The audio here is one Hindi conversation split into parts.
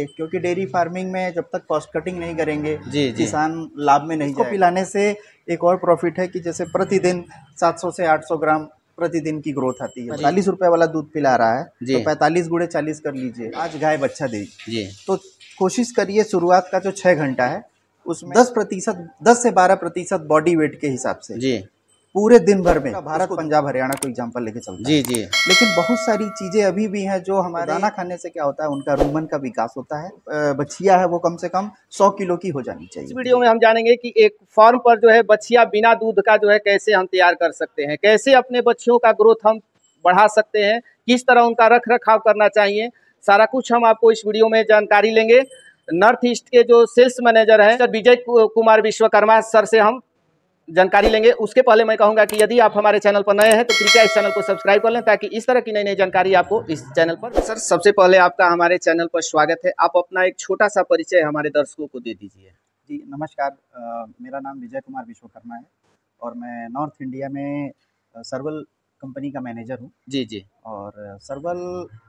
क्योंकि डेयरी फार्मिंग में जब तक कॉस्ट कटिंग नहीं करेंगे जी, जी। किसान लाभ में नहीं इसको पिलाने से एक और प्रॉफिट है कि जैसे प्रतिदिन 700 से 800 ग्राम प्रतिदिन की ग्रोथ आती है चालीस रुपए वाला दूध पिला रहा है तो पैंतालीस गुड़े चालीस कर लीजिए आज गाय बच्चा दे तो कोशिश करिए शुरुआत का जो छह घंटा है उसमें दस प्रतिशत दस से बारह प्रतिशत बॉडी वेट के हिसाब से जी पूरे दिन भर में भारत पंजाब हरियाणा को एग्जाम्पल लेके चलते जी जी लेकिन बहुत सारी चीजें अभी भी हैं जो हमारे दाना खाने से क्या होता है उनका रूमन का विकास होता है बछिया है वो कम से कम सौ किलो की हो जानी चाहिए इस वीडियो में हम जानेंगे कि एक फार्म पर जो है बछिया बिना दूध का जो है कैसे हम तैयार कर सकते हैं कैसे अपने बच्चियों का ग्रोथ हम बढ़ा सकते हैं किस तरह उनका रख रखाव करना चाहिए सारा कुछ हम आपको इस वीडियो में जानकारी लेंगे नॉर्थ ईस्ट के जो सेल्स मैनेजर हैं विजय कुमार विश्वकर्मा सर से हम जानकारी लेंगे उसके पहले मैं कहूँगा कि यदि आप हमारे चैनल पर नए हैं तो कृपया इस चैनल को सब्सक्राइब कर लें ताकि इस तरह की नई नई जानकारी आपको इस चैनल पर सर सबसे पहले आपका हमारे चैनल पर स्वागत है आप अपना एक छोटा सा परिचय हमारे दर्शकों को दे दीजिए जी नमस्कार मेरा नाम विजय कुमार विश्वकर्मा है और मैं नॉर्थ इंडिया में सर्वल कंपनी का मैनेजर हूँ जी जी और सर्वल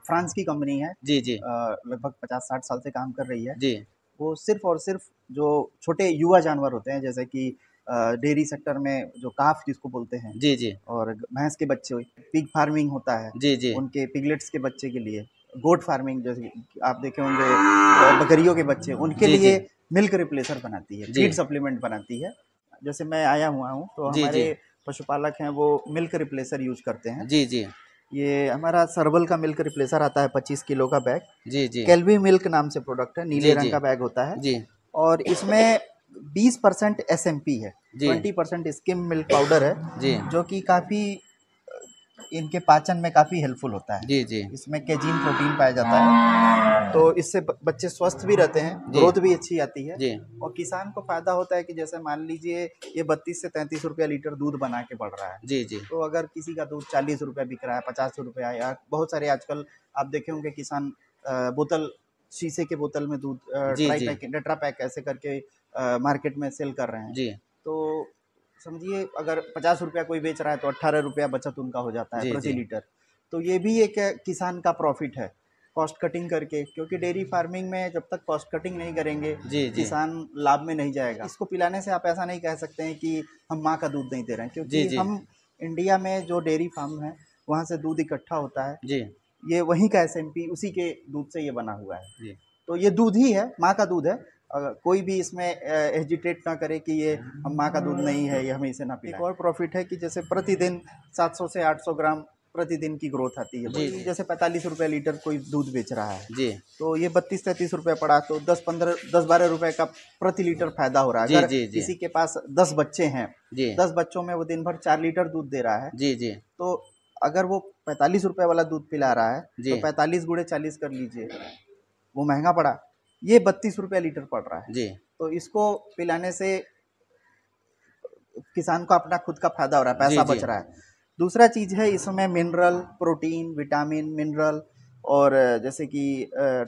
फ्रांस की कंपनी है जी जी लगभग पचास साठ साल से काम कर रही है जी वो सिर्फ और सिर्फ जो छोटे युवा जानवर होते हैं जैसे कि डेयरी सेक्टर में जो काफ जिसको बोलते हैं जी जी और भैंस के बच्चे पिग फार्मिंग होता है जी जी उनके पिगलेट्स के बच्चे के लिए गोट फार्मिंग जैसे आप देखे होंगे बकरियों के बच्चे उनके लिए मिल्क रिप्लेसर बनाती है फीड सप्लीमेंट बनाती है जैसे मैं आया हुआ हूँ तो जी, हमारे पशुपालक हैं वो मिल्क रिप्लेसर यूज करते हैं जी जी ये हमारा सर्वल का मिल्क रिप्लेसर आता है पच्चीस किलो का बैग जी जी कैलवी मिल्क नाम से प्रोडक्ट है नीले रंग का बैग होता है जी और इसमें बीस परसेंट एस एम पी है twenty percent skim milk powder है जी जो कि काफ़ी इनके पाचन में काफ़ी हेल्पफुल होता है जी जी इसमें केजीन प्रोटीन पाया जाता है तो इससे बच्चे स्वस्थ भी रहते हैं ग्रोथ भी अच्छी आती है जी और किसान को फायदा होता है कि जैसे मान लीजिए ये बत्तीस से तैंतीस रुपया लीटर दूध बना के बढ़ रहा है जी जी तो अगर किसी का दूध चालीस रुपया बिक रहा है पचास रुपया या बहुत सारे आजकल आप देखे होंगे किसान बोतल शीशे के बोतल में दूध ट्राई पैक डेट्रा पैक ऐसे करके मार्केट में सेल कर रहे हैं जी तो समझिए अगर पचास रुपया कोई बेच रहा है तो अट्ठारह रुपया बचत उनका हो जाता है प्रति लीटर तो ये भी एक किसान का प्रॉफिट है कॉस्ट कटिंग करके क्योंकि डेयरी फार्मिंग में जब तक कॉस्ट कटिंग नहीं करेंगे जी, जी. किसान लाभ में नहीं जाएगा इसको पिलाने से आप ऐसा नहीं कह सकते हैं कि हम माँ का दूध नहीं दे रहे हैं क्योंकि जी, जी. हम इंडिया में जो डेयरी फार्म है वहाँ से दूध इकट्ठा होता है जी ये वहीं का एस उसी के दूध से ये बना हुआ है जी. तो ये दूध ही है माँ का दूध है कोई भी इसमें एजिटेट ना करे कि ये हम माँ का दूध नहीं है ये हमें इसे ना पीना एक और प्रॉफिट है कि जैसे प्रतिदिन 700 से 800 ग्राम प्रतिदिन की ग्रोथ आती है जी, जैसे पैंतालीस रुपये लीटर कोई दूध बेच रहा है जी तो ये बत्तीस तैंतीस रुपये पड़ा तो दस पंद्रह दस बारह रुपये का प्रति लीटर फायदा हो रहा है जी किसी के पास दस बच्चे हैं जी दस बच्चों में वो दिन भर चार लीटर दूध दे रहा है जी जी तो अगर वो पैंतालीस रुपये वाला दूध पिला रहा है तो पैंतालीस गुड़े चालीस कर लीजिए वो महंगा पड़ा ये बत्तीस रुपया लीटर पड़ रहा है जी तो इसको पिलाने से किसान को अपना खुद का फायदा हो रहा है पैसा बच रहा है दूसरा चीज है इसमें मिनरल प्रोटीन विटामिन मिनरल और जैसे कि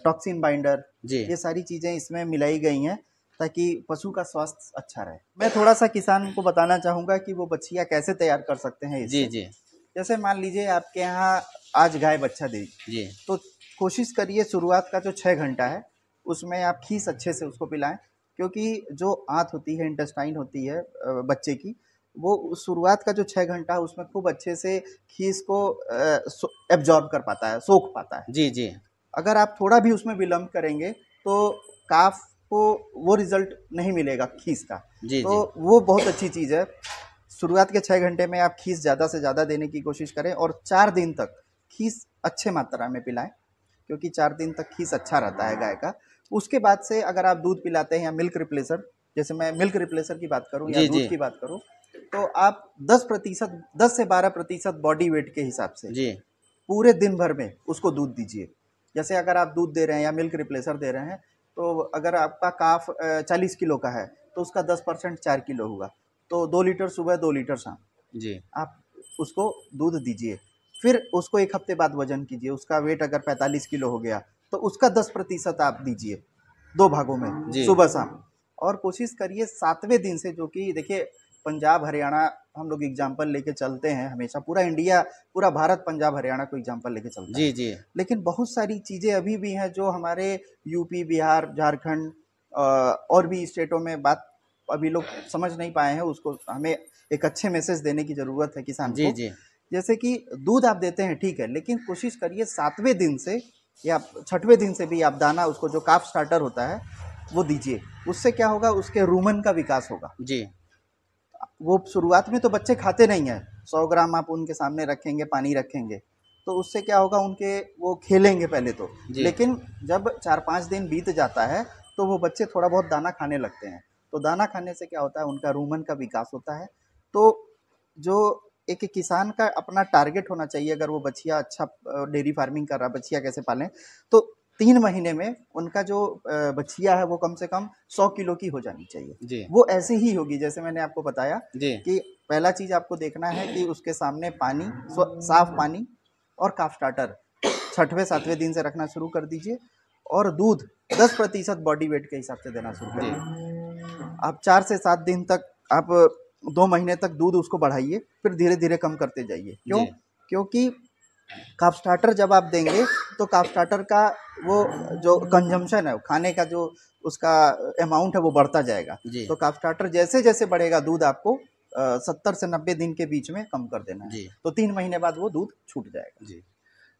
टॉक्सिन बाइंडर ये सारी चीजें इसमें मिलाई गई हैं ताकि पशु का स्वास्थ्य अच्छा रहे मैं थोड़ा सा किसान को बताना चाहूंगा कि वो बच्चिया कैसे तैयार कर सकते हैं जी जी जैसे मान लीजिए आपके यहाँ आज गाय बच्चा दे जी तो कोशिश करिए शुरुआत का जो छः घंटा है उसमें आप खीस अच्छे से उसको पिलाएं क्योंकि जो आँत होती है इंटेस्टाइन होती है बच्चे की वो शुरुआत का जो छः घंटा है उसमें खूब अच्छे से खीस को एब्जॉर्ब कर पाता है सोख पाता है जी जी अगर आप थोड़ा भी उसमें विलम्ब करेंगे तो काफ को वो रिजल्ट नहीं मिलेगा खीस का जी तो जी। वो बहुत अच्छी चीज़ है शुरुआत के छः घंटे में आप खीस ज़्यादा से ज़्यादा देने की कोशिश करें और चार दिन तक खीस अच्छे मात्रा में पिलाएं क्योंकि चार दिन तक खीस अच्छा रहता है गाय का उसके बाद से अगर आप दूध पिलाते हैं या मिल्क रिप्लेसर जैसे मैं मिल्क रिप्लेसर की बात करूँ या दूध की बात करूँ तो आप 10 प्रतिशत दस से 12 प्रतिशत बॉडी वेट के हिसाब से जी पूरे दिन भर में उसको दूध दीजिए जैसे अगर आप दूध दे रहे हैं या मिल्क रिप्लेसर दे रहे हैं तो अगर आपका काफ चालीस किलो का है तो उसका दस परसेंट चार किलो होगा तो दो लीटर सुबह दो लीटर शाम जी आप उसको दूध दीजिए फिर उसको एक हफ्ते बाद वजन कीजिए उसका वेट अगर पैंतालीस किलो हो गया तो उसका दस प्रतिशत आप दीजिए दो भागों में सुबह शाम और कोशिश करिए सातवें दिन से जो कि देखिए पंजाब हरियाणा हम लोग एग्जाम्पल लेके चलते हैं हमेशा पूरा इंडिया पूरा भारत पंजाब हरियाणा को एग्जाम्पल लेके चलते जी जी लेकिन बहुत सारी चीज़ें अभी भी हैं जो हमारे यूपी बिहार झारखंड और भी स्टेटों में बात अभी लोग समझ नहीं पाए हैं उसको हमें एक अच्छे मैसेज देने की ज़रूरत है किसान जी को। जी जैसे कि दूध आप देते हैं ठीक है लेकिन कोशिश करिए सातवें दिन से या छठवें दिन से भी आप दाना उसको जो काफ स्टार्टर होता है वो दीजिए उससे क्या होगा उसके रूमन का विकास होगा जी वो शुरुआत में तो बच्चे खाते नहीं हैं सौ ग्राम आप उनके सामने रखेंगे पानी रखेंगे तो उससे क्या होगा उनके वो खेलेंगे पहले तो लेकिन जब चार पाँच दिन बीत जाता है तो वो बच्चे थोड़ा बहुत दाना खाने लगते हैं तो दाना खाने से क्या होता है उनका रूमन का विकास होता है तो जो एक किसान का अपना टारगेट होना चाहिए अगर वो बछिया अच्छा डेयरी फार्मिंग कर रहा है बछिया कैसे पालें तो तीन महीने में उनका जो बछिया है वो कम से कम सौ किलो की हो जानी चाहिए वो ऐसे ही होगी जैसे मैंने आपको बताया कि पहला चीज आपको देखना है कि उसके सामने पानी साफ पानी और काफ स्टार्टर छठवें सातवें दिन से रखना शुरू कर दीजिए और दूध दस प्रतिशत बॉडी वेट के हिसाब से देना शुरू करिए आप चार से सात दिन तक आप दो महीने तक दूध उसको बढ़ाइए फिर धीरे धीरे कम करते जाइए क्यों क्योंकि काफ स्टार्टर जब आप देंगे तो काफ स्टार्टर का वो जो कंजम्पशन है खाने का जो उसका अमाउंट है वो बढ़ता जाएगा तो काफ स्टार्टर जैसे जैसे बढ़ेगा दूध आपको सत्तर से नब्बे दिन के बीच में कम कर देना है तो तीन महीने बाद वो दूध छूट जाएगा जी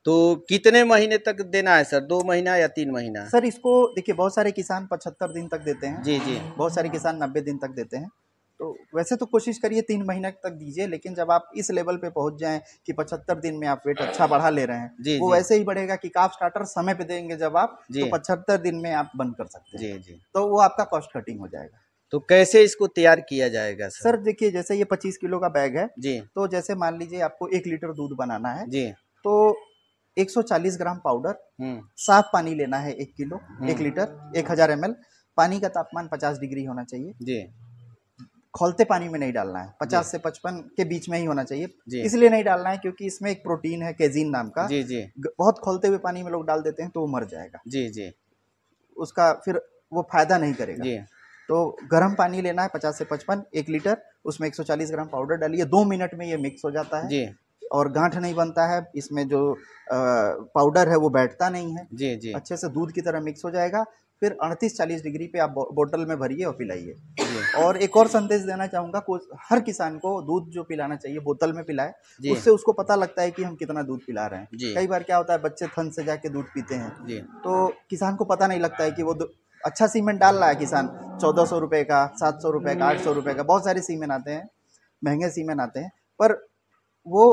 तो कितने महीने तक देना है सर दो महीना या तीन महीना सर इसको देखिए बहुत सारे किसान पचहत्तर दिन तक देते हैं जी जी बहुत सारे किसान नब्बे दिन तक देते हैं तो वैसे तो कोशिश करिए तीन महीने तक दीजिए लेकिन जब आप इस लेवल पे पहुंच जाएं कि पचहत्तर दिन में आप वेट अच्छा बढ़ा ले रहे हैं जी, वो जी, वैसे ही बढ़ेगा कि काफ स्टार्टर समय पे देंगे जब आप तो पचहत्तर दिन में आप बंद कर सकते हैं जी जी तो वो आपका कॉस्ट कटिंग हो जाएगा तो कैसे इसको तैयार किया जाएगा सर, सर देखिए जैसे ये पच्चीस किलो का बैग है जी तो जैसे मान लीजिए आपको एक लीटर दूध बनाना है जी तो 140 ग्राम पाउडर हम्म। साफ पानी लेना है एक किलो एक हम्म। लीटर एक हजार एम पानी का तापमान 50 डिग्री होना चाहिए जी खोलते पानी में नहीं डालना है पचास से पचपन के बीच में ही होना चाहिए इसलिए नहीं डालना है क्योंकि इसमें एक प्रोटीन है केजीन नाम का जी जी बहुत खोलते हुए पानी में लोग डाल देते हैं तो वो मर जाएगा जी जी उसका फिर वो फायदा नहीं करेगा जी तो गर्म पानी लेना है पचास से पचपन एक लीटर उसमें एक ग्राम पाउडर डालिए दो मिनट में ये मिक्स हो जाता है जी और गांठ नहीं बनता है इसमें जो पाउडर है वो बैठता नहीं है जी जी अच्छे से दूध की तरह मिक्स हो जाएगा फिर अड़तीस चालीस डिग्री पे आप बोतल में भरिए और पिलाइए और एक और संदेश देना चाहूँगा हर किसान को दूध जो पिलाना चाहिए बोतल में पिलाए उससे उसको पता लगता है कि हम कितना दूध पिला रहे हैं कई बार क्या होता है बच्चे थन से जाके दूध पीते हैं तो किसान को पता नहीं लगता है कि वो अच्छा सीमेंट डाल रहा है किसान चौदह सौ रुपये का सात सौ रुपये का आठ सौ रुपये का बहुत सारे सीमेंट आते हैं महंगे सीमेंट आते हैं पर वो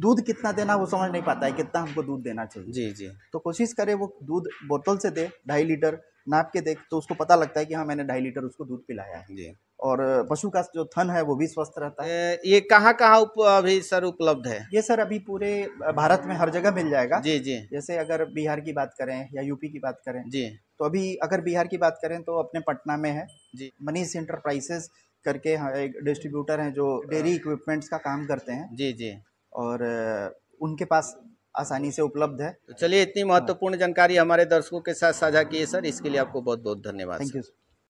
दूध कितना देना वो समझ नहीं पाता है कितना हमको दूध देना चाहिए जी जी तो कोशिश करे वो दूध बोतल से दे ढाई लीटर नाप के देख तो उसको पता लगता है कि हाँ मैंने ढाई लीटर उसको दूध पिलाया है जी और पशु का जो थन है वो भी स्वस्थ रहता है ये कहाँ कहाँ अभी सर उपलब्ध है ये सर अभी पूरे भारत में हर जगह मिल जाएगा जी जी जैसे अगर बिहार की बात करें या यूपी की बात करें जी तो अभी अगर बिहार की बात करें तो अपने पटना में है जी मनीष इंटरप्राइसेस करके हाँ एक डिस्ट्रीब्यूटर हैं जो डेयरी इक्विपमेंट्स का काम करते हैं जी जी और उनके पास आसानी से उपलब्ध है तो चलिए इतनी हाँ। महत्वपूर्ण जानकारी हमारे दर्शकों के साथ साझा किए सर इसके लिए आपको बहुत बहुत धन्यवाद थैंक यू